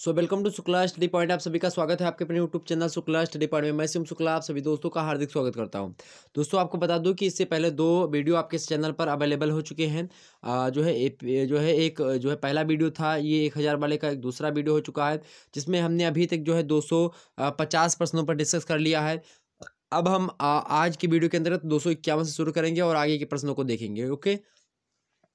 so welcome to Shukla study point आप सभी का स्वागत है आपके अपने YouTube channel Shukla study point में मैं सिम शुक्ला आप सभी दोस्तों का हार्दिक स्वागत करता हूं दोस्तों आपको बता दूं कि इससे पहले दो वीडियो आपके इस चैनल पर अवेलेबल हो चुके हैं आ, जो है ए, जो है एक जो है पहला वीडियो था ये एक वाले का एक दूसरा वीडियो हो चुका है जिसमें हमने अभी तक जो है दो प्रश्नों पर डिस्कस कर लिया है अब हम आ, आज की वीडियो के अंतर्गत दो से शुरू करेंगे और आगे के प्रश्नों को देखेंगे ओके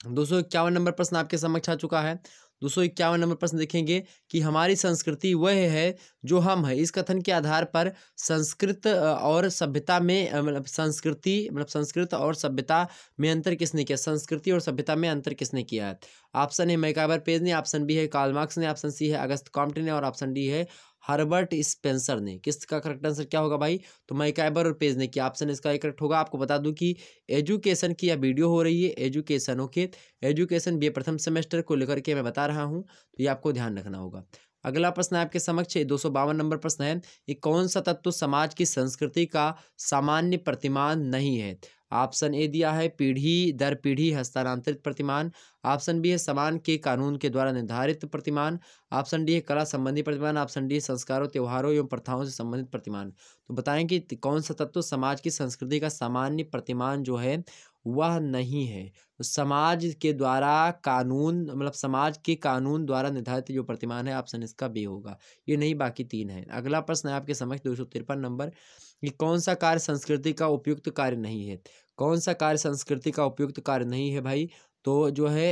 दो नंबर प्रश्न आपके समक्ष आ चुका है दो नंबर प्रश्न देखेंगे कि हमारी संस्कृति वह है जो हम है इस कथन के आधार पर संस्कृत और सभ्यता में मतलब संस्कृति मतलब संस्कृत और सभ्यता में अंतर किसने किया संस्कृति और सभ्यता में अंतर किसने किया है ऑप्शन है मैकाबर पेज ने ऑप्शन बी है कार्लमार्क्स ने ऑप्शन सी है अगस्त कॉम्पटे ने और ऑप्शन डी है हर्बर्ट स्पेंसर ने किसका करेक्ट आंसर क्या होगा भाई तो माइकाइबर और पेज ने किया ऑप्शन इसका करेक्ट होगा आपको बता दूं कि एजुकेशन की यह वीडियो हो रही है एजुकेशन ओके एजुकेशन बी प्रथम सेमेस्टर को लेकर के मैं बता रहा हूँ तो ये आपको ध्यान रखना होगा अगला प्रश्न आपके समक्ष दो सौ बावन नंबर प्रश्न है कि कौन सा तत्व समाज की संस्कृति का सामान्य प्रतिमान नहीं है ऑप्शन ए दिया है पीढ़ी दर पीढ़ी हस्तांतरित प्रतिमान ऑप्शन बी है समान के कानून के द्वारा निर्धारित प्रतिमान ऑप्शन डी है कला संबंधी प्रतिमान ऑप्शन डी संस्कारों त्योहारों एवं प्रथाओं से संबंधित प्रतिमान तो बताएं कि कौन सा तत्व समाज की संस्कृति का सामान्य प्रतिमान जो है वह नहीं है तो समाज के द्वारा कानून मतलब समाज के कानून द्वारा निर्धारित जो प्रतिमान है ऑप्शन इसका बी होगा ये नहीं बाकी तीन है अगला प्रश्न है आपके समक्ष दो नंबर कि कौन सा कार्य संस्कृति का उपयुक्त कार्य नहीं है कौन सा कार्य संस्कृति का उपयुक्त कार्य नहीं है भाई तो जो है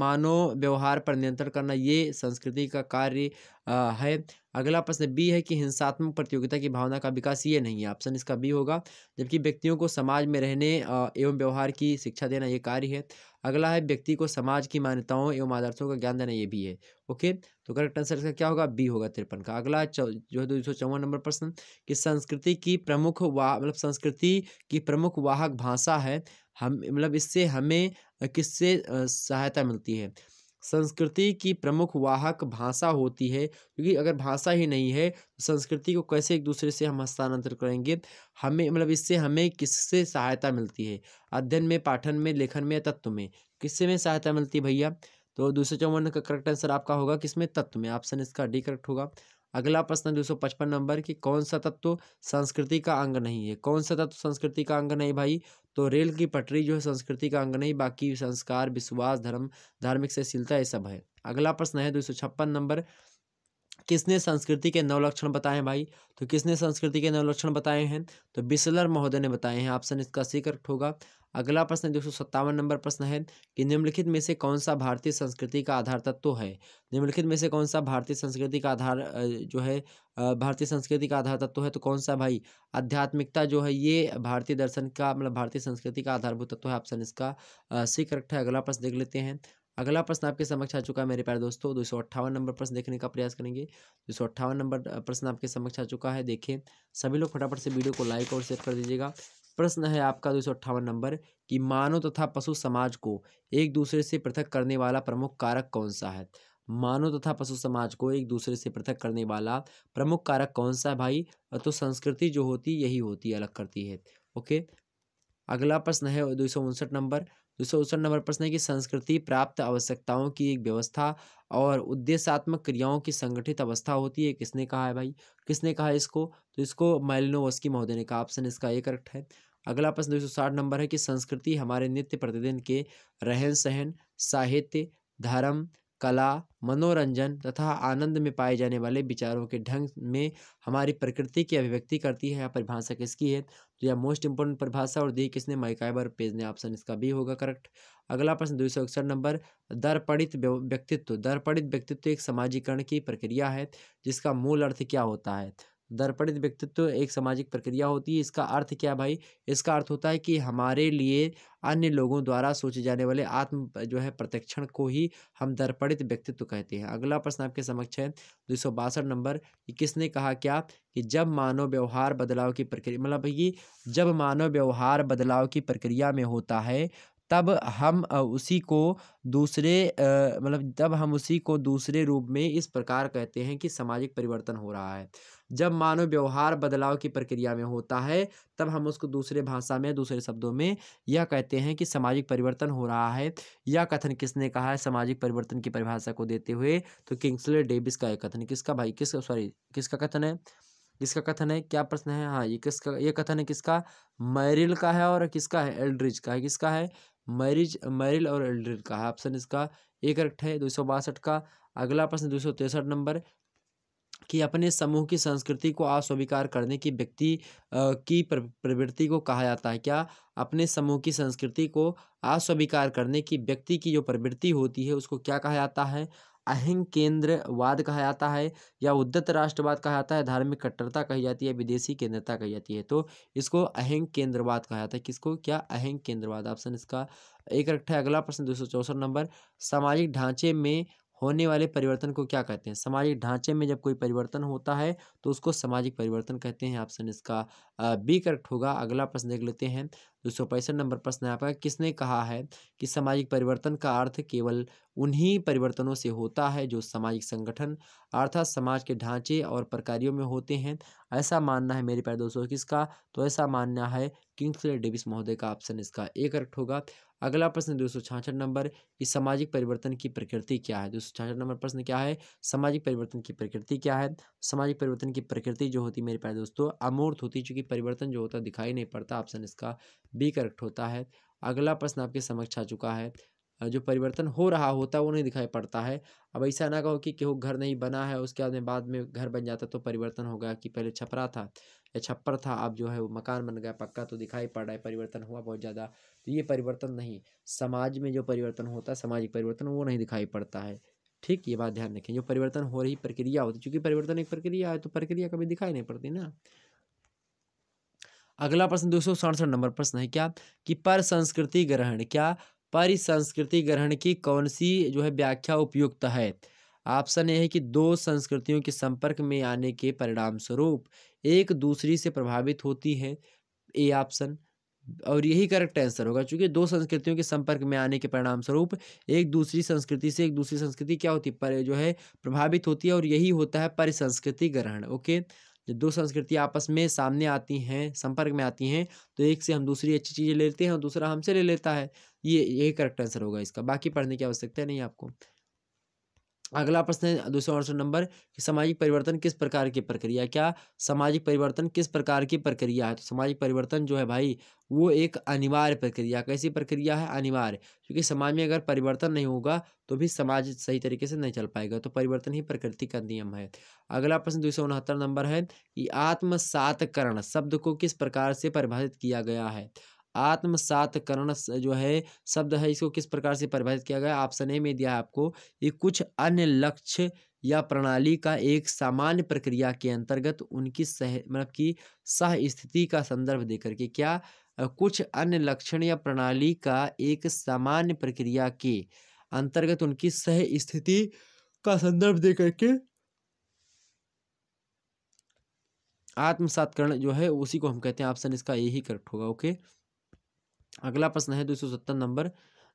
मानव व्यवहार पर नियंत्रण करना ये संस्कृति का कार्य है अगला प्रश्न बी है कि हिंसात्मक प्रतियोगिता की भावना का विकास ये नहीं है ऑप्शन इसका बी होगा जबकि व्यक्तियों को समाज में रहने एवं व्यवहार की शिक्षा देना ये कार्य है अगला है व्यक्ति को समाज की मान्यताओं एवं आदर्शों का ज्ञान देना ये भी है ओके तो करेक्ट आंसर इसका क्या होगा बी होगा तिरपन का अगला जो है दो सौ चौवन नंबर प्रश्न कि संस्कृति की प्रमुख वाह मतलब संस्कृति की प्रमुख वाहक भाषा है हम मतलब इससे हमें किससे सहायता मिलती है संस्कृति की प्रमुख वाहक भाषा होती है क्योंकि अगर भाषा ही नहीं है तो संस्कृति को कैसे एक दूसरे से हम हस्तांतरित करेंगे हमें मतलब इससे हमें किससे सहायता मिलती है अध्ययन में पाठन में लेखन में तत्व में किससे में सहायता मिलती है भैया तो दूसरे चौवन का करेक्ट आंसर आपका होगा किसमें तत्व में ऑप्शन इसका डी करेक्ट होगा अगला प्रश्न दो सौ पचपन नंबर की कौन सा तत्व संस्कृति का अंग नहीं है कौन सा तत्व संस्कृति का अंग नहीं भाई तो रेल की पटरी जो है संस्कृति का अंग नहीं बाकी संस्कार विश्वास धर्म धार्मिक सहशीलता ये सब है अगला प्रश्न है दो सौ छप्पन नंबर किसने संस्कृति के नौ लक्षण बताए भाई तो किसने संस्कृति के नौ लक्षण बताए हैं तो बिस्लर महोदय ने बताए हैं ऑप्शन इसका सी करेक्ट होगा अगला प्रश्न दो नंबर प्रश्न है कि निम्नलिखित में से कौन सा भारतीय संस्कृति का आधार तत्व तो है निम्नलिखित में से कौन सा भारतीय संस्कृति का आधार जो है भारतीय संस्कृति का आधार तत्व तो है तो कौन सा भाई आध्यात्मिकता जो है ये भारतीय दर्शन का मतलब भारतीय संस्कृति का आधारभूत तत्व तो है ऑप्शन इसका सी करेक्ट है अगला प्रश्न देख लेते हैं अगला प्रश्न आपके समक्ष आ चुका है मेरे प्यारे दोस्तों दो नंबर प्रश्न देखने का प्रयास करेंगे दो नंबर प्रश्न आपके समक्ष आ चुका है देखें सभी लोग फटाफट से वीडियो को लाइक और शेयर कर दीजिएगा प्रश्न है आपका दो नंबर कि मानव तथा पशु समाज को एक दूसरे से पृथक करने वाला प्रमुख कारक कौन सा है मानव तथा पशु समाज को एक दूसरे से पृथक करने वाला प्रमुख कारक कौन सा है भाई तो संस्कृति जो होती यही होती अलग करती है ओके अगला प्रश्न है दो सौ उनसठ नंबर दो सौ उनसठ नंबर प्रश्न है कि संस्कृति प्राप्त आवश्यकताओं की एक व्यवस्था और उद्देश्यात्मक क्रियाओं की संगठित अवस्था होती है किसने कहा है भाई किसने कहा है इसको तो इसको माइलिनोवस्की महोदय ने कहा ऑप्शन इसका ए करेक्ट है अगला प्रश्न दो सौ नंबर है कि संस्कृति हमारे नित्य प्रतिदिन के रहन सहन साहित्य धर्म कला मनोरंजन तथा आनंद में पाए जाने वाले विचारों के ढंग में हमारी प्रकृति की अभिव्यक्ति करती है परिभाषा किसकी है तो यह मोस्ट इंपोर्टेंट परिभाषा और दी किसने माइकाइबर पेज ने ऑप्शन इसका भी होगा करेक्ट अगला प्रश्न दो सौ इकसठ नंबर दर्पणित व्यक्तित्व दर्पणित व्यक्तित्व एक समाजीकरण की प्रक्रिया है जिसका मूल अर्थ क्या होता है दर्पणित व्यक्तित्व एक सामाजिक प्रक्रिया होती है इसका अर्थ क्या भाई इसका अर्थ होता है कि हमारे लिए अन्य लोगों द्वारा सोचे जाने वाले आत्म जो है प्रत्यक्षण को ही हम दर्पणित व्यक्तित्व कहते हैं अगला प्रश्न आपके समक्ष है दो नंबर कि किसने कहा क्या कि जब मानव व्यवहार बदलाव की प्रक्रिया मतलब कि जब मानव व्यवहार बदलाव की प्रक्रिया में होता है तब हम उसी को दूसरे मतलब तब हम उसी को दूसरे रूप में इस प्रकार कहते हैं कि सामाजिक परिवर्तन हो रहा है जब मानव व्यवहार बदलाव की प्रक्रिया में होता है तब हम उसको दूसरे भाषा में दूसरे शब्दों में यह कहते हैं कि सामाजिक परिवर्तन हो रहा है यह कथन किसने कहा है सामाजिक परिवर्तन की परिभाषा को देते हुए तो किंग्सले डेविस का यह कथन किसका भाई किसका सॉरी किसका कथन है किसका कथन है क्या प्रश्न है हाँ ये किसका ये कथन है किसका मैरिल का है और किसका है एल्ड्रिज का है किसका है मैरिज मैरिल और एल्ड्रिज का है ऑप्शन इसका एक करेक्ट है दो सौ बासठ का अगला प्रश्न दो सौ तिरसठ नंबर कि अपने समूह की संस्कृति को अस्वीकार करने की व्यक्ति की प्रवृत्ति को कहा जाता है क्या अपने समूह की संस्कृति को अस्वीकार करने की व्यक्ति की जो प्रवृत्ति होती है उसको क्या कहा जाता है अहिंग केंद्रवाद कहा जाता है या उद्दत राष्ट्रवाद कहा जाता है धार्मिक कट्टरता कही जाती है विदेशी केंद्रता कही जाती है तो इसको अहिंग केंद्रवाद कहा जाता है किसको क्या अहिंग केंद्रवाद ऑप्शन इसका एक रखा है अगला प्रश्न दो नंबर सामाजिक ढांचे में होने वाले परिवर्तन को क्या कहते हैं सामाजिक ढांचे में जब कोई परिवर्तन होता है तो उसको सामाजिक परिवर्तन कहते हैं ऑप्शन इसका बी करेक्ट होगा अगला प्रश्न देख लेते हैं दो नंबर प्रश्न है आपका किसने कहा है कि सामाजिक परिवर्तन का अर्थ केवल उन्हीं परिवर्तनों से होता है जो सामाजिक संगठन अर्थात समाज के ढांचे और प्रकारियों में होते हैं ऐसा मानना है मेरे प्यार दोस्तों किसका तो ऐसा मानना है किंग्सले डेविस महोदय का ऑप्शन इसका ए करेक्ट होगा अगला प्रश्न दो सौ छाछठ नंबर कि सामाजिक परिवर्तन की प्रकृति क्या है दो सौ छाछठ नंबर प्रश्न क्या है सामाजिक परिवर्तन की प्रकृति क्या है सामाजिक परिवर्तन की प्रकृति जो होती है मेरे प्यारे दोस्तों अमूर्त होती चूँकि परिवर्तन जो होता दिखाई नहीं पड़ता ऑप्शन इसका बी करेक्ट होता है अगला प्रश्न आपके समक्ष आ चुका है जो परिवर्तन हो रहा होता है वो नहीं दिखाई पड़ता है अब ऐसा ना कहो कि क्यों घर नहीं बना है उसके बाद में बाद में घर बन जाता तो परिवर्तन हो गया कि पहले छपरा था या छप्पर था अब जो है वो मकान बन गया पक्का तो दिखाई पड़ रहा है परिवर्तन हुआ बहुत ज़्यादा तो ये परिवर्तन नहीं समाज में जो परिवर्तन होता है सामाजिक परिवर्तन वो नहीं दिखाई पड़ता है ठीक ये बात ध्यान रखें जो परिवर्तन हो रही प्रक्रिया होती है चूँकि परिवर्तन एक प्रक्रिया है तो प्रक्रिया कभी दिखाई नहीं पड़ती ना अगला प्रश्न दो सौ नंबर प्रश्न है क्या कि पर संस्कृति ग्रहण क्या पर संस्कृति ग्रहण की कौन सी जो है व्याख्या उपयुक्त है ऑप्शन ये है कि दो संस्कृतियों के संपर्क में आने के परिणाम स्वरूप एक दूसरी से प्रभावित होती है ए ऑप्शन और यही करेक्ट आंसर होगा क्योंकि दो संस्कृतियों के संपर्क में आने के परिणाम स्वरूप एक दूसरी संस्कृति से एक दूसरी संस्कृति क्या होती है पर जो है प्रभावित होती है और यही होता है परिसंस्कृति ग्रहण ओके जब दो संस्कृति आपस में सामने आती हैं संपर्क में आती हैं तो एक से हम दूसरी अच्छी चीज़ें ले लेते हैं और दूसरा हमसे ले लेता है ये ये करेक्ट आंसर होगा इसका बाकी पढ़ने की आवश्यकता नहीं आपको अगला प्रश्न है दूसरा ऑप्शन नंबर कि सामाजिक परिवर्तन किस प्रकार की प्रक्रिया क्या सामाजिक परिवर्तन किस प्रकार की प्रक्रिया है तो सामाजिक परिवर्तन जो है भाई वो एक अनिवार्य प्रक्रिया कैसी प्रक्रिया है अनिवार्य क्योंकि समाज में अगर परिवर्तन नहीं होगा तो भी समाज सही तरीके से नहीं चल पाएगा तो परिवर्तन ही प्रकृति का नियम है अगला प्रश्न दो सौ उनहत्तर नंबर है कि आत्मसातकरण शब्द को किस प्रकार से परिभाषित किया गया है आत्मसात करण जो है शब्द है इसको किस प्रकार से परिभाषित किया गया ऑप्शन ए में दिया है आपको ये कुछ अन्य लक्ष्य या प्रणाली का एक सामान्य प्रक्रिया के अंतर्गत उनकी सह मतलब कि सह स्थिति का संदर्भ देकर के क्या कुछ अन्य लक्षण या प्रणाली का एक सामान्य प्रक्रिया के अंतर्गत उनकी सह स्थिति का संदर्भ देकर के आत्मसात करण जो है उसी को हम कहते हैं ऑप्शन इसका यही करेक्ट होगा ओके अगला प्रश्न है दो नंबर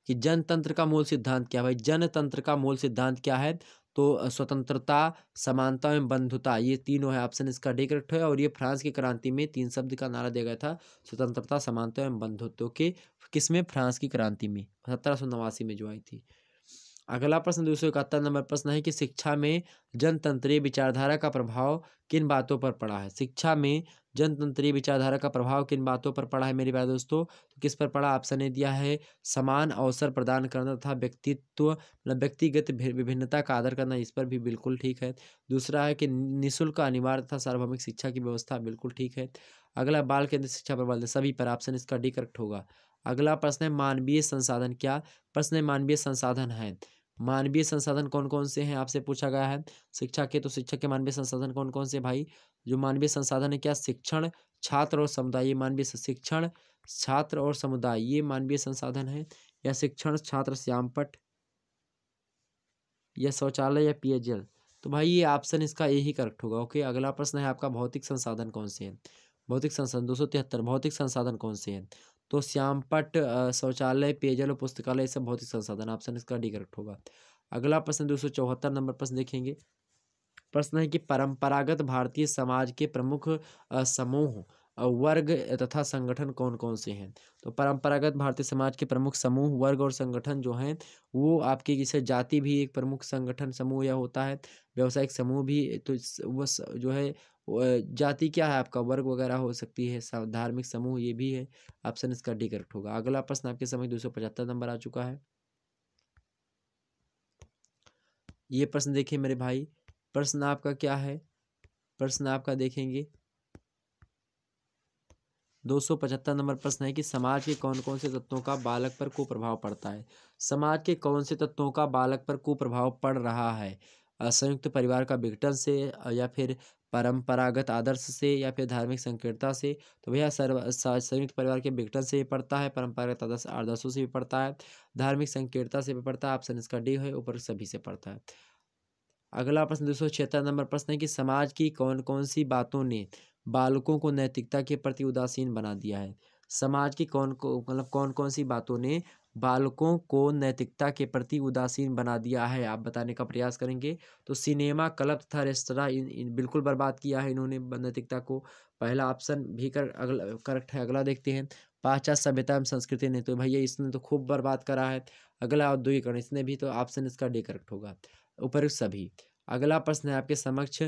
कि जनतंत्र का मूल सिद्धांत क्या भाई जनतंत्र का मूल सिद्धांत क्या है तो स्वतंत्रता समानता एवं बंधुता ये तीनों है ऑप्शन इसका डी करेक्ट है और ये फ्रांस की क्रांति में तीन शब्द का नारा दिया गया था स्वतंत्रता समानता एवं बंधुत्व के किसमें फ्रांस की क्रांति में सत्रह में जो आई थी अगला प्रश्न दो सौ इकहत्तर नंबर प्रश्न है कि शिक्षा में जनतंत्रीय विचारधारा का प्रभाव किन बातों पर पड़ा है शिक्षा में जनतंत्रीय विचारधारा का प्रभाव किन बातों पर पड़ा है मेरे बात दोस्तों तो किस पर पड़ा ऑप्शन ने दिया है समान अवसर प्रदान करना तथा व्यक्तित्व मतलब व्यक्तिगत विभिन्नता का आदर करना इस पर भी बिल्कुल ठीक है दूसरा है कि निःशुल्क अनिवार्य तथा सार्वभौमिक शिक्षा की व्यवस्था बिल्कुल ठीक है अगला बाल केंद्र शिक्षा प्रबंधन सभी पर ऑप्शन इसका डी करेक्ट होगा अगला प्रश्न है मानवीय संसाधन क्या प्रश्न मानवीय संसाधन है मानवीय संसाधन कौन कौन से हैं आपसे पूछा गया है शिक्षा के तो शिक्षा के मानवीय संसाधन कौन कौन से भाई जो मानवीय संसाधन है क्या शिक्षण छात्र और समुदाय ये मानवीय शिक्षण छात्र और समुदाय ये मानवीय संसाधन है या शिक्षण छात्र श्यामपट या शौचालय या पेयजल तो भाई ये ऑप्शन इसका यही करेक्ट होगा ओके अगला प्रश्न है आपका भौतिक संसाधन कौन से हैं भौतिक संसाधन दो सौ तिहत्तर भौतिक संसाधन कौन से हैं तो श्यामपट शौचालय पेयजल और पुस्तकालय सब भौतिक संसाधन ऑप्शन इसका डी करेक्ट होगा अगला प्रश्न दो सौ चौहत्तर नंबर प्रश्न देखेंगे प्रश्न है कि परंपरागत भारतीय समाज के प्रमुख समूह वर्ग तथा संगठन कौन कौन से हैं तो परंपरागत भारतीय समाज के प्रमुख समूह वर्ग और संगठन जो हैं वो आपके जैसे जाति भी एक प्रमुख संगठन समूह या होता है व्यावसायिक समूह भी तो वह जो है जाति क्या है आपका वर्ग वगैरह हो सकती है धार्मिक समूह ये भी है ऑप्शन इसका डी करेक्ट होगा अगला प्रश्न आपके समय दो सौ पचहत्तर नंबर आ चुका है ये प्रश्न देखिए मेरे भाई प्रश्न आपका क्या है प्रश्न आपका देखेंगे दो सौ पचहत्तर नंबर प्रश्न है कि समाज के कौन कौन से तत्वों का बालक पर कुप्रभाव पड़ता है समाज के कौन से तत्वों का बालक पर कुप्रभाव पड़ रहा है संयुक्त परिवार का विघटन से या फिर परंपरागत आदर्श से या फिर धार्मिक संकीर्णता से तो भैया सर्व संयुक्त परिवार के विघटन से भी पड़ता है परंपरागत आदर्श आदर्शों से भी पड़ता है धार्मिक संकीर्णता से भी पड़ता है ऑप्शन इसका डी है ऊपर सभी से पड़ता है अगला प्रश्न दो नंबर प्रश्न है कि समाज की कौन कौन सी बातों ने बालकों को नैतिकता के प्रति उदासीन बना दिया है समाज की कौन मतलब कौन कौन सी बातों ने बालकों को नैतिकता के प्रति उदासीन बना दिया है आप बताने का प्रयास करेंगे तो सिनेमा क्लब तथा रेस्तरा इन, इन बिल्कुल बर्बाद किया है इन्होंने नैतिकता को पहला ऑप्शन भी कर अगला करेक्ट है अगला देखते हैं पाश्चात्य सभ्यता एवं संस्कृति ने तो भैया इसने तो खूब बर्बाद करा है अगला औद्योगिकरण इसने भी तो ऑप्शन इसका डे करेक्ट होगा उपरुक्त सभी अगला प्रश्न है आपके समक्ष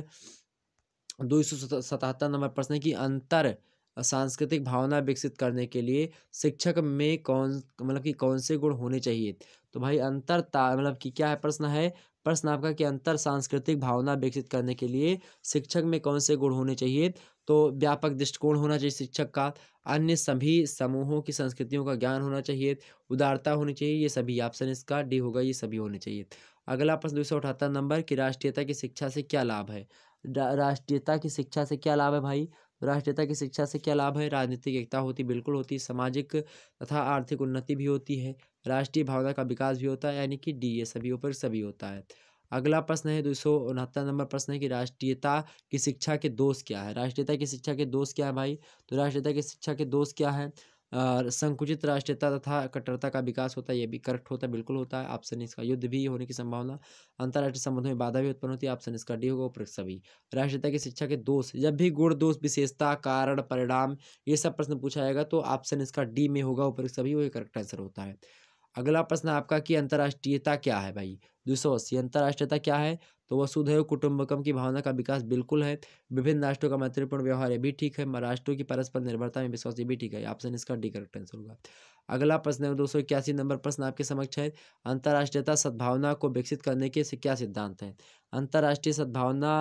दो सौ सतहत्तर नंबर प्रश्न है कि अंतर सांस्कृतिक भावना विकसित करने के लिए शिक्षक में कौन मतलब कि कौन से गुण होने चाहिए तो भाई अंतर मतलब कि क्या है प्रश्न है प्रश्न आपका कि अंतर सांस्कृतिक भावना विकसित करने के लिए शिक्षक में कौन से गुण होने चाहिए तो व्यापक दृष्टिकोण होना चाहिए शिक्षक का अन्य सभी समूहों की संस्कृतियों का ज्ञान होना चाहिए उदारता होनी चाहिए ये सभी ऑप्शन इसका डी होगा ये सभी होने चाहिए अगला प्रश्न दो सौ अठहत्तर नंबर कि राष्ट्रीयता की शिक्षा से क्या लाभ है राष्ट्रीयता की शिक्षा से क्या लाभ है भाई राष्ट्रीयता की शिक्षा से क्या लाभ है राजनीतिक एकता होती बिल्कुल होती सामाजिक तथा आर्थिक उन्नति भी होती है राष्ट्रीय भावना का विकास भी होता है यानी कि डी ए सभी ऊपर सभी होता है अगला प्रश्न है दो सौ उनहत्तर नंबर प्रश्न है कि राष्ट्रीयता की शिक्षा के दोष क्या है राष्ट्रीयता की शिक्षा के दोष क्या है भाई तो राष्ट्रीयता की शिक्षा के दोष क्या है संकुचित राष्ट्रीयता तथा कट्टरता का विकास होता है ये भी करेक्ट होता है बिल्कुल होता है ऑप्शन इसका युद्ध भी होने की संभावना अंतर्राष्ट्रीय संबंधों में बाधा भी उत्पन्न होती है ऑप्शन इसका डी होगा परीक्षा भी राष्ट्रीयता की शिक्षा के दोष जब भी गुण दोष विशेषता कारण परिणाम ये सब प्रश्न पूछा जाएगा तो ऑप्शन इसका डी में होगा परीक्षा भी वही करेक्ट आंसर होता है अगला प्रश्न आपका कि अंतर्राष्ट्रीयता क्या है भाई दूसरा सौ अस्सी अंतर्राष्ट्रीयता क्या है तो वसुधैव कुटुंबकम की भावना का विकास बिल्कुल है विभिन्न राष्ट्रों का मैत्रीपूर्ण व्यवहार ये भी ठीक है राष्ट्रों की परस्पर निर्भरता में विश्वास ये भी ठीक है ऑप्शन इसका डी करेक्ट आंसर होगा अगला प्रश्न है दो सौ इक्यासी नंबर प्रश्न आपके समक्ष है अंतर्राष्ट्रीयता सद्भावना को विकसित करने के क्या सिद्धांत हैं अंतर्राष्ट्रीय सद्भावना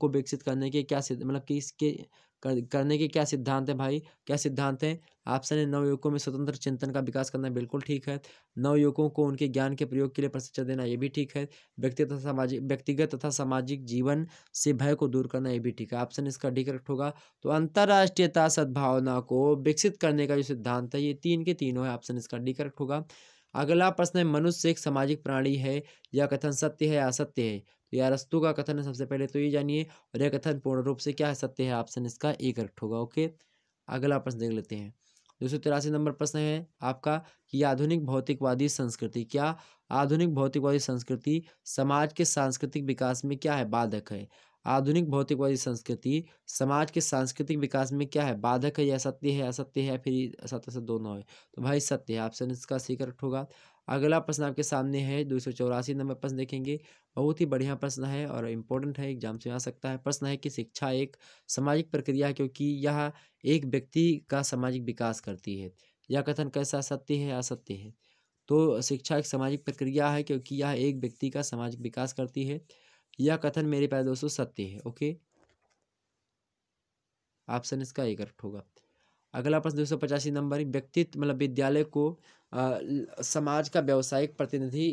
को विकसित करने के क्या मतलब कि इसके कर, करने के क्या सिद्धांत हैं भाई क्या सिद्धांत हैं आपसे है नवयुवकों में स्वतंत्र चिंतन का विकास करना बिल्कुल ठीक है नवयुवकों को उनके ज्ञान के प्रयोग के लिए प्रशिक्षण देना ये भी ठीक है व्यक्ति तथा सामाजिक व्यक्तिगत तथा सामाजिक जीवन से भय को दूर करना यह भी ठीक है ऑप्शन इसका डी करेक्ट होगा तो अंतर्राष्ट्रीयता सद्भावना को विकसित करने का जो सिद्धांत है ये तीन के तीनों है ऑप्शन इसका डी करेक्ट होगा अगला प्रश्न है मनुष्य एक सामाजिक प्राणी है या कथन सत्य है या असत्य है तो या अरस्तु का कथन है सबसे पहले तो ये जानिए और यह कथन पूर्ण रूप से क्या है सत्य है ऑप्शन इसका ए करेक्ट होगा ओके अगला प्रश्न देख लेते हैं दो सौ तिरासी नंबर प्रश्न है आपका कि आधुनिक भौतिकवादी संस्कृति क्या आधुनिक भौतिकवादी संस्कृति समाज के सांस्कृतिक विकास में क्या है बाधक है आधुनिक भौतिकवादी संस्कृति समाज के सांस्कृतिक विकास में क्या है बाधक है या सत्य है असत्य है फिर सत्य से दोनों है तो भाई सत्य है ऑप्शन इसका सी करेक्ट होगा अगला प्रश्न आपके सामने है दो सौ चौरासी नंबर प्रश्न देखेंगे बहुत ही बढ़िया प्रश्न है और इम्पोर्टेंट है एग्जाम से आ सकता है प्रश्न है कि शिक्षा एक सामाजिक प्रक्रिया क्योंकि यह एक व्यक्ति का सामाजिक विकास करती है यह कथन कैसा सत्य है असत्य है तो शिक्षा एक सामाजिक प्रक्रिया है क्योंकि यह एक व्यक्ति का सामाजिक विकास करती है यह कथन मेरे प्यारे दोस्तों सत्य है ओके ऑप्शन इसका एक अर्थ होगा अगला प्रश्न दो सौ पचासी नंबर व्यक्तित्व मतलब विद्यालय को आ, समाज का व्यावसायिक प्रतिनिधि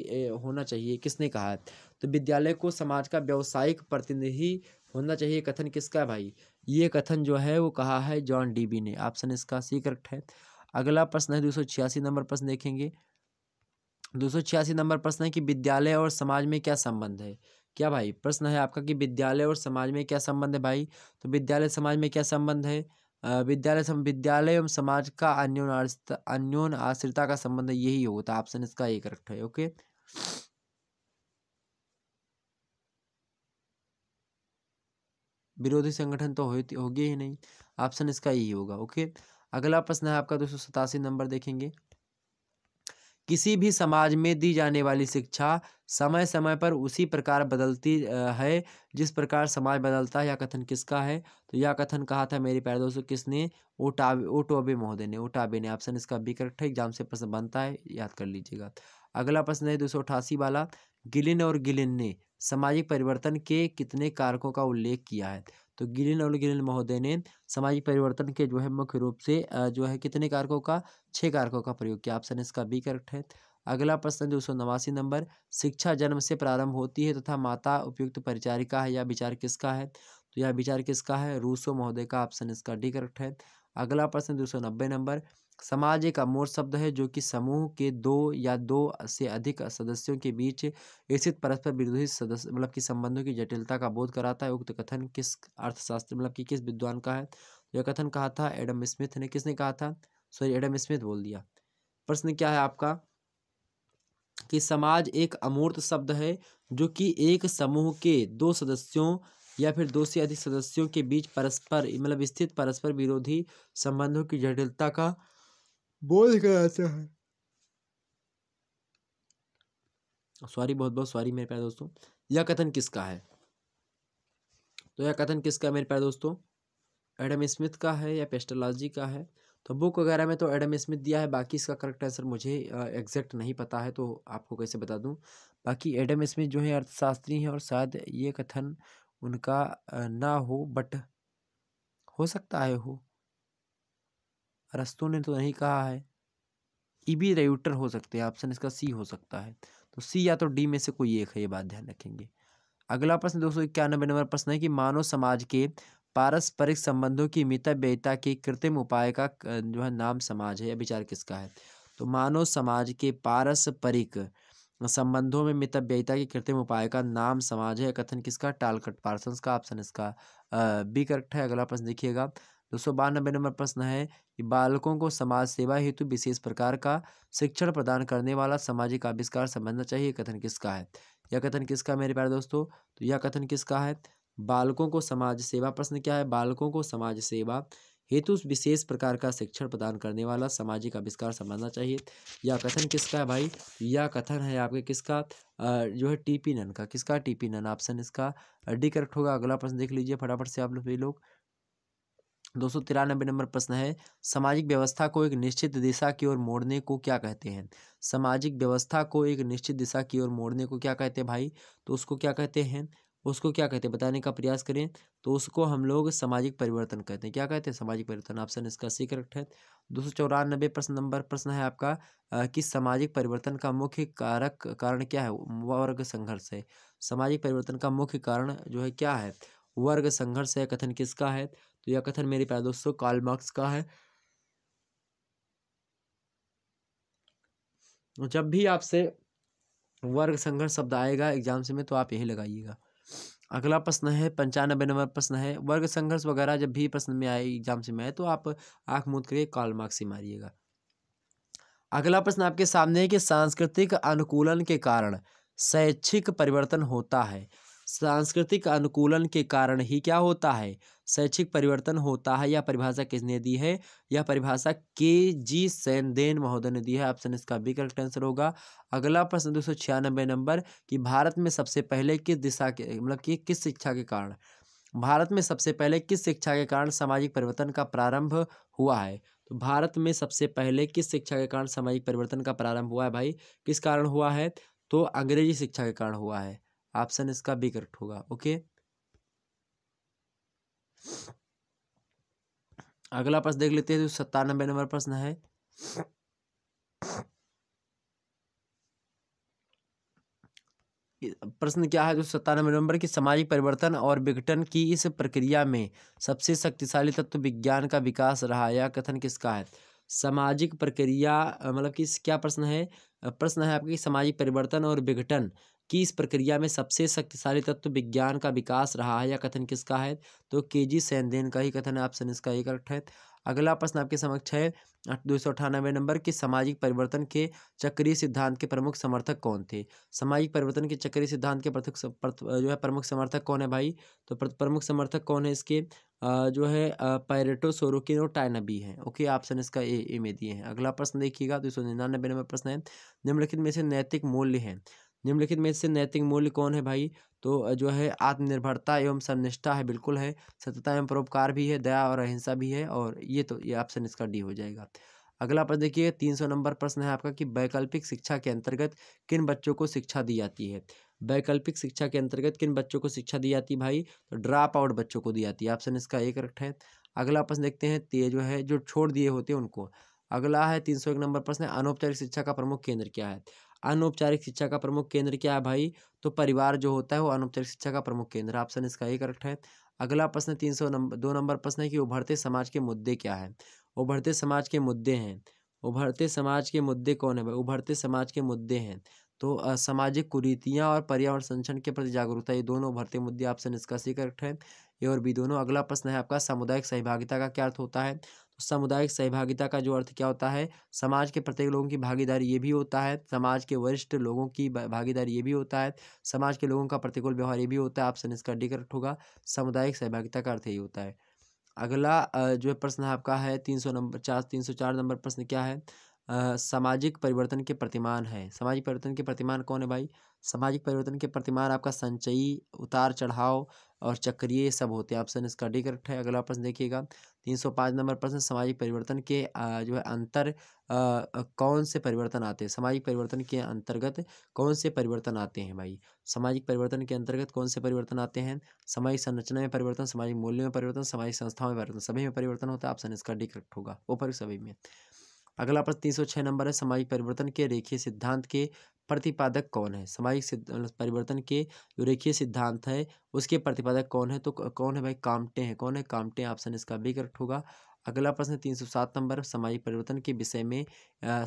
होना चाहिए किसने कहा है तो विद्यालय को समाज का व्यावसायिक प्रतिनिधि होना चाहिए कथन किसका है भाई ये कथन जो है वो कहा है जॉन डीबी ने ऑप्शन इसका सी करेक्ट है अगला प्रश्न है दो सौ छियासी नंबर प्रश्न देखेंगे दो सौ छियासी नंबर प्रश्न है कि विद्यालय और समाज में क्या संबंध है क्या भाई प्रश्न है आपका कि विद्यालय और समाज में क्या संबंध है भाई तो विद्यालय समाज में क्या संबंध है विद्यालय सम विद्यालय एवं समाज का अन्योन अन्योन आश्रिता का संबंध यही होता है ऑप्शन इसका ये करेक्ट है ओके विरोधी संगठन तो होगी ही नहीं ऑप्शन इसका यही होगा ओके अगला प्रश्न है आपका दो सौ सतासी नंबर देखेंगे किसी भी समाज में दी जाने वाली शिक्षा समय समय पर उसी प्रकार बदलती है जिस प्रकार समाज बदलता है यह कथन किसका है तो यह कथन कहा था मेरे प्यारे दोस्तों किसने ओटाबे ओटोबे महोदय ने ओटाबे ने ऑप्शन इसका बी करेक्ट है एग्जाम से प्रश्न बनता है याद कर लीजिएगा अगला प्रश्न है दो वाला गिलिन और गिलिन ने सामाजिक परिवर्तन के कितने कारकों का उल्लेख किया है तो गिलिन और गिलिन महोदय ने सामाजिक परिवर्तन के जो है मुख्य रूप से जो है कितने कारकों का छः कारकों का प्रयोग किया ऑप्शन इसका बी करेक्ट है अगला प्रश्न दो सौ नवासी नंबर शिक्षा जन्म से प्रारंभ होती है तथा तो माता उपयुक्त परिचारिका है या विचार किसका है तो यह विचार किसका है रूसो महोदय का ऑप्शन इसका डी करेक्ट है अगला प्रश्न दो सौ नब्बे नंबर समाज एक अमूर्त शब्द है जो कि समूह के दो या दो से अधिक सदस्यों के बीच स्थित परस्पर विरोधी सदस्य मतलब कि संबंधों की जटिलता का बोध कराता है उक्त कथन किस अर्थशास्त्र मतलब कि किस विद्वान का है यह कथन कहा था एडम स्मिथ ने किसने कहा था सॉरी एडम स्मिथ बोल दिया प्रश्न क्या है आपका कि समाज एक अमूर्त शब्द है जो कि एक समूह के दो सदस्यों या फिर दो से अधिक सदस्यों के बीच परस्पर मतलब स्थित परस्पर विरोधी संबंधों की जटिलता का बोल कर है सॉरी बहुत बहुत सॉरी मेरे प्यारे दोस्तों यह कथन किसका है तो यह कथन किसका मेरे प्यारे दोस्तों एडम स्मिथ का है या पेस्टोलॉजी का है तो बुक वगैरह में तो एडम स्मिथ दिया है बाकी इसका करेक्ट आंसर मुझे एग्जैक्ट नहीं पता है तो आपको कैसे बता दूं बाकी एडम स्मिथ जो है अर्थशास्त्री हैं और शायद ये कथन उनका ना हो बट हो सकता है हो अरस्तु ने तो नहीं कहा है ई बी रेयूटर हो सकते हैं ऑप्शन इसका सी हो सकता है तो सी या तो डी में से कोई एक है ये बात ध्यान रखेंगे अगला प्रश्न दो सौ इक्यानबे नंबर प्रश्न है कि मानव समाज के पारस्परिक संबंधों की मितव्ययता के कृत्रिम उपाय का जो है नाम समाज है या विचार किसका है तो मानव समाज के पारस्परिक संबंधों में मितव्ययता के कृत्रिम उपाय का नाम समाज है कथन किसका टालकट पार्सन का ऑप्शन इसका बी करेक्ट है अगला प्रश्न देखिएगा दो बानबे नंबर प्रश्न है कि बालकों को समाज सेवा हेतु विशेष प्रकार का शिक्षण प्रदान करने वाला सामाजिक आविष्कार समझना चाहिए कथन किसका है यह कथन किसका मेरे प्यारे दोस्तों तो यह कथन किसका है बालकों को समाज सेवा प्रश्न क्या है बालकों को समाज सेवा हेतु विशेष प्रकार का शिक्षण प्रदान करने वाला सामाजिक आविष्कार समझना चाहिए यह कथन किसका है भाई तो यह कथन है आपके किसका जो है टीपी नन का किसका टीपी नन ऑप्शन इसका डी करेक्ट होगा अगला प्रश्न देख लीजिए फटाफट से आप लोग दो सौ तिरानबे नंबर प्रश्न है सामाजिक व्यवस्था को एक निश्चित दिशा की ओर मोड़ने को क्या कहते हैं सामाजिक व्यवस्था को एक निश्चित दिशा की ओर मोड़ने को क्या कहते हैं भाई तो उसको क्या कहते हैं उसको क्या कहते हैं बताने का प्रयास करें तो उसको हम लोग सामाजिक परिवर्तन कहते हैं क्या कहते हैं सामाजिक परिवर्तन ऑप्शन इसका सी करेक्ट है दो सौ चौरानबे प्रश्न नंबर प्रश्न है आपका कि सामाजिक परिवर्तन का मुख्य कारक कारण क्या है वर्ग संघर्ष है सामाजिक परिवर्तन का मुख्य कारण जो है क्या है वर्ग संघर्ष है कथन किसका है तो यह कथन मेरे प्यारे दोस्तों कार्ल मार्क्स का है जब भी आपसे वर्ग संघर्ष शब्द आएगा एग्जाम से में तो आप यही लगाइएगा अगला प्रश्न है पंचानबे नंबर प्रश्न है वर्ग संघर्ष वगैरह जब भी प्रश्न में आए एग्जाम से में आए तो आप आंख मूंद करके कॉल मार्क्स ही मारिएगा अगला प्रश्न आपके सामने है कि सांस्कृतिक अनुकूलन के कारण शैक्षिक परिवर्तन होता है सांस्कृतिक अनुकूलन के कारण ही क्या होता है शैक्षिक परिवर्तन होता है यह परिभाषा किसने दी है यह परिभाषा के जी सैन देन महोदय ने दी है ऑप्शन इसका बी करेक्ट आंसर होगा अगला प्रश्न दो सौ छियानबे नंबर कि भारत में सबसे पहले किस दिशा के मतलब कि किस शिक्षा के कारण भारत में सबसे पहले किस शिक्षा के कारण सामाजिक परिवर्तन का प्रारंभ हुआ है तो भारत में सबसे पहले किस शिक्षा के कारण सामाजिक परिवर्तन का प्रारंभ हुआ है भाई किस कारण हुआ है तो अंग्रेजी शिक्षा के कारण हुआ है ऑप्शन इसका बी करेक्ट होगा ओके अगला प्रश्न देख लेते हैं जो सत्तानबे नंबर प्रश्न है प्रश्न क्या है जो सत्तानवे नंबर की सामाजिक परिवर्तन और विघटन की इस प्रक्रिया में सबसे शक्तिशाली तत्व विज्ञान का विकास रहा या कथन किसका है सामाजिक प्रक्रिया मतलब कि क्या प्रश्न है प्रश्न है आपकी सामाजिक परिवर्तन और विघटन कि इस प्रक्रिया में सबसे शक्तिशाली तत्व विज्ञान का विकास रहा है या कथन किसका है तो के जी सैनदेन का ही कथन है ऑप्शन इसका एक अर्थ है अगला प्रश्न आपके समक्ष है दो सौ अठानवे नंबर के सामाजिक परिवर्तन के चक्रीय सिद्धांत के प्रमुख समर्थक कौन थे सामाजिक परिवर्तन के चक्रीय सिद्धांत के प्रथक जो है प्रमुख समर्थक कौन है भाई तो प्रमुख समर्थक कौन है इसके जो है पैरेटो सोरोकिन और टाइनबी हैं ओके ऑप्शन इसका ए ए में दिए हैं अगला प्रश्न देखिएगा दो सौ निन्यानबे नंबर प्रश्न है निम्नलिखित में से नैतिक मूल्य हैं निम्नलिखित में से नैतिक मूल्य कौन है भाई तो जो है आत्मनिर्भरता एवं सन्निष्ठा है बिल्कुल है सत्यता एवं परोपकार भी है दया और अहिंसा भी है और ये तो ये ऑप्शन इसका डी हो जाएगा अगला प्रश्न देखिए तीन सौ नंबर प्रश्न है आपका कि वैकल्पिक शिक्षा के अंतर्गत किन बच्चों को शिक्षा दी जाती है वैकल्पिक शिक्षा के अंतर्गत किन बच्चों को शिक्षा दी जाती है भाई तो ड्रॉप आउट बच्चों को दी जाती है ऑप्शन इसका एक करेक्ट है अगला प्रश्न देखते हैं ते जो है जो छोड़ दिए होते हैं उनको अगला है तीन सौ एक नंबर प्रश्न है अनौपचारिक शिक्षा का प्रमुख केंद्र क्या है अनौपचारिक शिक्षा का प्रमुख केंद्र क्या है भाई तो परिवार जो होता है वो अनौपचारिक शिक्षा का प्रमुख केंद्र ऑप्शन इसका ही करेक्ट है अगला प्रश्न तीन सौ नंबर दो नंबर प्रश्न है कि उभरते समाज के मुद्दे क्या है उभरते समाज के मुद्दे हैं उभरते समाज के मुद्दे कौन है भाई उभरते समाज के मुद्दे हैं तो सामाजिक कुरीतियाँ और पर्यावरण संरक्षण के प्रति जागरूकता ये दोनों उभरते मुद्दे ऑप्शन इसका सही करेक्ट है ये और भी दोनों अगला प्रश्न है आपका सामुदायिक सहभागिता का क्या अर्थ होता है सामुदायिक सहभागिता का जो अर्थ क्या होता है समाज के प्रत्येक लोगों की भागीदारी ये भी होता है समाज के वरिष्ठ लोगों की भागीदारी ये भी होता है समाज के लोगों का प्रतिकूल व्यवहार ये भी होता है ऑप्शन इसका डी करेक्ट होगा सामुदायिक सहभागिता का अर्थ यही होता है अगला जो प्रश्न आपका है तीन सौ नंबर चार तीन सौ चार नंबर प्रश्न क्या है सामाजिक परिवर्तन के प्रतिमान है सामाजिक परिवर्तन के प्रतिमान कौन है भाई सामाजिक परिवर्तन के प्रतिमान आपका संचयी उतार चढ़ाव और चक्रीय ये सब होते हैं ऑप्शन इसका डी करेक्ट है अगला प्रश्न देखिएगा तीन सौ पाँच नंबर प्रश्न सामाजिक परिवर्तन के जो है अंतर कौन से परिवर्तन आते हैं सामाजिक परिवर्तन के अंतर्गत कौन से परिवर्तन आते हैं भाई सामाजिक परिवर्तन के अंतर्गत कौन से परिवर्तन आते हैं सामाजिक संरचना में परिवर्तन सामाजिक मूल्यों में परिवर्तन सामाजिक संस्थाओं में परिवर्तन सभी में परिवर्तन होता है ऑप्शन इसका डी करेक्ट होगा ऊपर सभी में अगला प्रश्न तीन सौ छः नंबर है सामाजिक परिवर्तन के रेखीय सिद्धांत के प्रतिपादक कौन है सामाजिक परिवर्तन के जो रेखीय सिद्धांत है उसके प्रतिपादक कौन है तो कौन है भाई कामटे हैं कौन है कामटे ऑप्शन इसका बी करेक्ट होगा अगला प्रश्न तीन सौ सात नंबर सामाजिक परिवर्तन के विषय में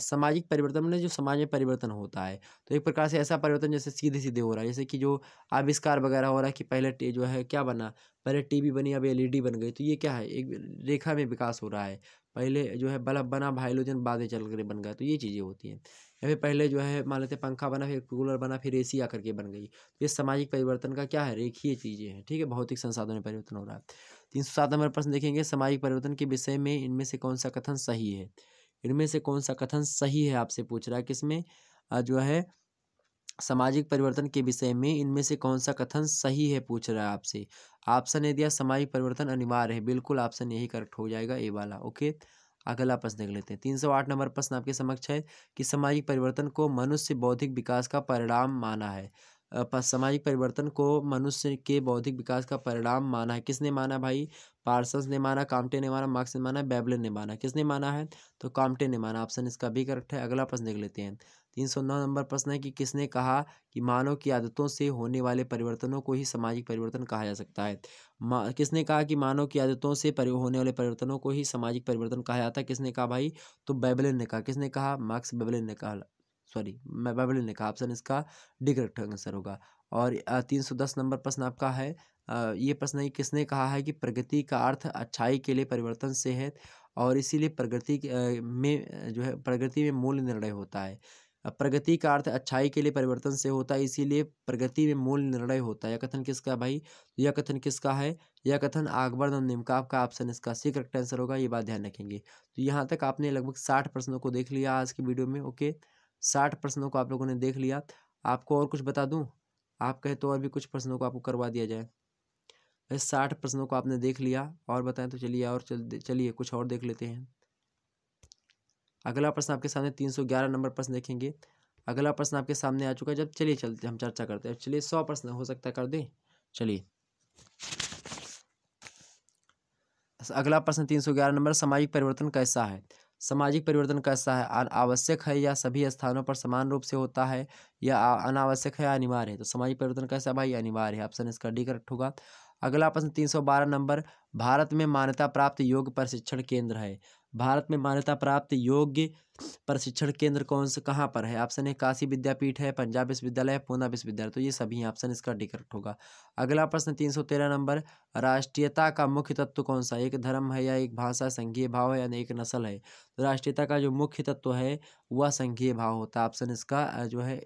सामाजिक परिवर्तन मतलब जो समाज में परिवर्तन होता है तो एक प्रकार से ऐसा परिवर्तन जैसे सीधे सीधे हो रहा है जैसे कि जो आविष्कार वगैरह हो रहा है कि पहले जो है क्या बना पहले टीवी बनी अब एलईडी बन गई तो ये क्या है एक रेखा में विकास हो रहा है पहले जो है बल्ब बना भाईलोजन बाद चल कर बन गया तो ये चीज़ें होती हैं या फिर पहले जो है मान लेते पंखा बना फिर कूलर बना फिर ए सी आकर के बन गई तो ये सामाजिक परिवर्तन का क्या है रेखीय चीज़ें हैं ठीक है भौतिक संसाधन में परिवर्तन हो रहा है तीन सौ सात नंबर प्रश्न देखेंगे सामाजिक परिवर्तन के विषय में इनमें से कौन सा कथन सही है इनमें से कौन सा कथन सही है आपसे पूछ रहा है किसमें जो है सामाजिक परिवर्तन के विषय में इनमें से कौन सा कथन सही है पूछ रहा है आपसे ऑप्शन ने दिया सामाजिक परिवर्तन अनिवार्य है बिल्कुल ऑप्शन यही करेक्ट हो जाएगा ए वाला ओके अगला प्रश्न देख लेते हैं तीन सौ आठ नंबर प्रश्न आपके समक्ष है कि सामाजिक परिवर्तन को मनुष्य बौद्धिक विकास का परिणाम माना है सामाजिक परिवर्तन को मनुष्य के बौद्धिक विकास का परिणाम माना है किसने माना भाई पार्सन्स ने माना कामटे ने माना मार्क्स ने माना बेबलिन ने माना किसने माना है तो कामटे ने माना ऑप्शन इसका भी करेक्ट है अगला प्रश्न देख लेते हैं तीन सौ नौ नंबर प्रश्न है कि किसने कहा कि मानव की आदतों से होने वाले परिवर्तनों को ही सामाजिक परिवर्तन कहा जा सकता है किसने कहा कि मानव की आदतों से होने वाले परिवर्तनों को ही सामाजिक परिवर्तन कहा जाता है किसने कहा भाई तो बेबलिन ने कहा किसने कहा मार्क्स बेबलिन ने कहा सॉरी मैं बाइबल ने कहा ऑप्शन इसका डी करेक्ट आंसर होगा और तीन सौ दस नंबर प्रश्न आपका है ये प्रश्न किसने कहा है कि प्रगति का अर्थ अच्छाई के लिए परिवर्तन से है और इसीलिए प्रगति में जो है प्रगति में मूल निर्णय होता है प्रगति का अर्थ अच्छाई के लिए परिवर्तन से होता है इसीलिए प्रगति में मूल निर्णय होता है यह कथन किसका भाई यह कथन किसका है यह कथन अकबर निमका आपका ऑप्शन इसका सी करेक्ट आंसर होगा ये बात ध्यान रखेंगे तो यहाँ तक आपने लगभग साठ प्रश्नों को देख लिया आज की वीडियो में ओके साठ प्रश्नों को आप लोगों ने देख लिया आपको और कुछ बता दूँ आप कहे तो और भी कुछ प्रश्नों को आपको करवा दिया जाए वैसे साठ प्रश्नों को आपने देख लिया और बताएं तो चलिए और चलिए कुछ और देख लेते हैं अगला प्रश्न आपके सामने तीन सौ ग्यारह नंबर प्रश्न देखेंगे अगला प्रश्न आपके सामने आ चुका है जब चलिए चलते हम चर्चा करते हैं चलिए सौ प्रश्न हो सकता है कर दें चलिए अगला प्रश्न तीन सौ ग्यारह नंबर सामाजिक परिवर्तन कैसा है सामाजिक परिवर्तन कैसा है आवश्यक है या सभी स्थानों पर समान रूप से होता है या अनावश्यक है या अनिवार्य है तो सामाजिक परिवर्तन कैसा भाई अनिवार्य है ऑप्शन इसका डी करेक्ट होगा अगला प्रश्न तीन सौ बारह नंबर भारत में मान्यता प्राप्त योग प्रशिक्षण केंद्र है भारत में मान्यता प्राप्त योग्य प्रशिक्षण केंद्र कौन से कहाँ पर है ऑप्शन है काशी विद्यापीठ है पंजाब विश्वविद्यालय है पूना विश्वविद्यालय तो ये सभी ऑप्शन इसका डिकरेक्ट होगा अगला प्रश्न तीन सौ तेरह नंबर राष्ट्रीयता का मुख्य तत्व कौन सा एक धर्म है या एक भाषा संघीय भाव है या एक नस्ल है तो राष्ट्रीयता का जो मुख्य तत्व है वह संघीय भाव होता है ऑप्शन इसका जो है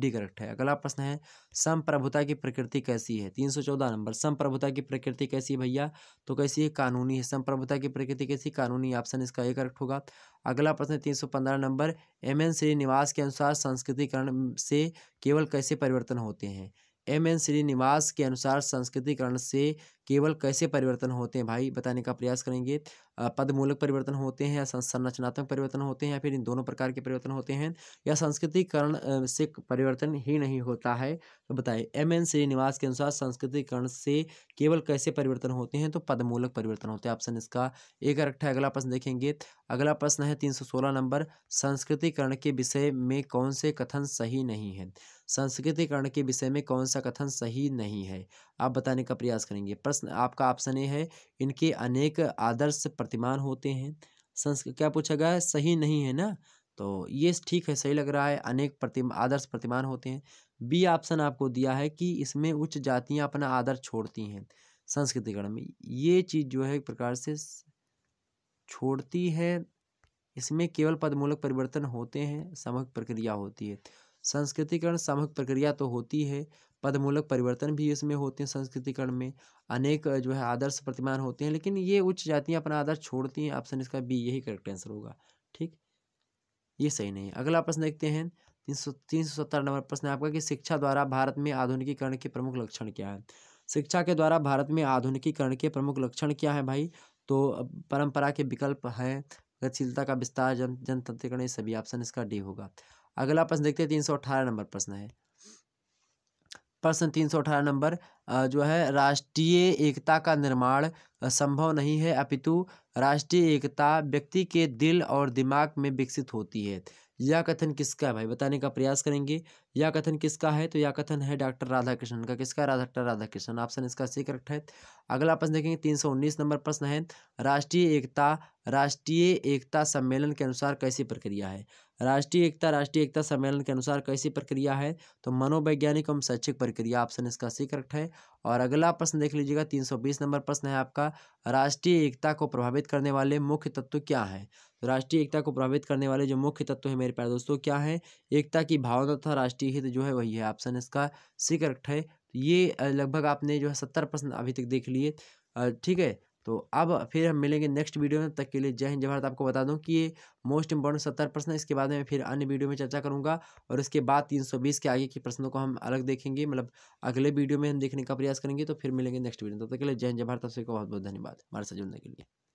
डिकरेक्ट है अगला प्रश्न है संप्रभुता की प्रकृति कैसी है तीन सौ चौदह नंबर संप्रभुता की प्रकृति कैसी भैया तो कैसी है कानूनी है संप्रभुता की प्रकृति कैसी कानूनी ऑप्शन इसका ए करेक्ट होगा अगला प्रश्न तीन सौ पंद्रह नंबर एम एन श्रीनिवास के अनुसार संस्कृतिकरण से केवल कैसे परिवर्तन होते हैं एम एन श्रीनिवास के अनुसार संस्कृतिकरण से केवल कैसे परिवर्तन होते हैं भाई बताने का प्रयास करेंगे पदमूलक परिवर्तन होते हैं या संरचनात्मक परिवर्तन होते हैं या फिर इन दोनों प्रकार के परिवर्तन होते हैं या संस्कृतिकरण से परिवर्तन ही नहीं होता है तो बताए एम एन श्रीनिवास के अनुसार संस्कृतिकरण से केवल कैसे परिवर्तन होते हैं तो पदमूलक परिवर्तन होते हैं ऑप्शन इसका एक रखा है अगला प्रश्न देखेंगे अगला प्रश्न है तीन सौ सोलह नंबर संस्कृतिकरण के विषय में कौन से कथन सही नहीं है संस्कृतिकरण के विषय में कौन सा कथन सही नहीं है आप बताने का प्रयास करेंगे प्रश्न आपका ऑप्शन ए है इनके अनेक आदर्श प्रतिमान होते हैं संस्कृत क्या पूछा गया है सही नहीं है ना तो ये ठीक है सही लग रहा है अनेक प्रतिमा आदर्श प्रतिमान होते हैं बी ऑप्शन आपको दिया है कि इसमें उच्च जातियाँ अपना आदर्श छोड़ती हैं संस्कृतिकरण में ये चीज़ जो है एक प्रकार से छोड़ती है इसमें केवल पदमूलक परिवर्तन होते हैं समग्र प्रक्रिया होती है संस्कृतिकरण सामूहिक प्रक्रिया तो होती है पदमूलक परिवर्तन भी इसमें होते हैं संस्कृतिकरण में अनेक जो है आदर्श प्रतिमान होते हैं लेकिन ये उच्च जातियाँ अपना आदर्श छोड़ती हैं ऑप्शन इसका बी यही करेक्ट आंसर होगा ठीक ये सही नहीं है अगला प्रश्न देखते हैं तीन सौ तीन सौ सत्तर नंबर प्रश्न आपका कि शिक्षा द्वारा भारत में आधुनिकीकरण के प्रमुख लक्षण क्या है शिक्षा के द्वारा भारत में आधुनिकीकरण के प्रमुख लक्षण क्या है भाई तो परंपरा के विकल्प हैं गतिशीलता का विस्तार जन जनतंत्रीकरण सभी ऑप्शन इसका डी होगा अगला प्रश्न देखते हैं तीन सौ अठारह नंबर प्रश्न है प्रश्न तीन सौ अठारह नंबर जो है राष्ट्रीय एकता का निर्माण संभव नहीं है अपितु राष्ट्रीय एकता व्यक्ति के दिल और दिमाग में विकसित होती है यह कथन किसका है भाई बताने का प्रयास करेंगे यह कथन किसका है तो यह कथन है डॉक्टर राधा कृष्ण का किसका डॉक्टर राधा ऑप्शन इसका सी करेक्ट है अगला प्रश्न देखेंगे तीन सौ उन्नीस नंबर प्रश्न है राष्ट्रीय एकता राष्ट्रीय एकता सम्मेलन के अनुसार कैसी प्रक्रिया है राष्ट्रीय एकता राष्ट्रीय एकता सम्मेलन के अनुसार कैसी प्रक्रिया है तो मनोवैज्ञानिक एवं शैक्षिक प्रक्रिया ऑप्शन इसका सी करेक्ट है और अगला प्रश्न देख लीजिएगा तीन सौ बीस नंबर प्रश्न है आपका राष्ट्रीय एकता को प्रभावित करने वाले मुख्य तत्व क्या है तो राष्ट्रीय एकता को प्रभावित करने वाले जो मुख्य तत्व है मेरे प्यारे दोस्तों क्या है एकता की भावना तथा राष्ट्रीय होती है तो जो है वही है ऑप्शन इसका सी करेक्ट है तो ये लगभग आपने जो है सत्तर परसेंट अभी तक देख लिए ठीक है तो अब फिर हम मिलेंगे नेक्स्ट वीडियो में तक के लिए जय हिंद जय भारत आपको बता दूं कि ये मोस्ट इंपॉर्टेंट सत्तर प्रश्न इसके बाद में फिर अन्य वीडियो में चर्चा करूंगा और इसके बाद तीन सौ बीस के आगे के प्रश्नों को हम अलग देखेंगे मतलब अगले वीडियो में हम देखने का प्रयास करेंगे तो फिर मिलेंगे नेक्स्ट वीडियो में तब तक के लिए जय हिंद जय भारत आपसे बहुत बहुत धन्यवाद हमारे साथ जुड़ने के लिए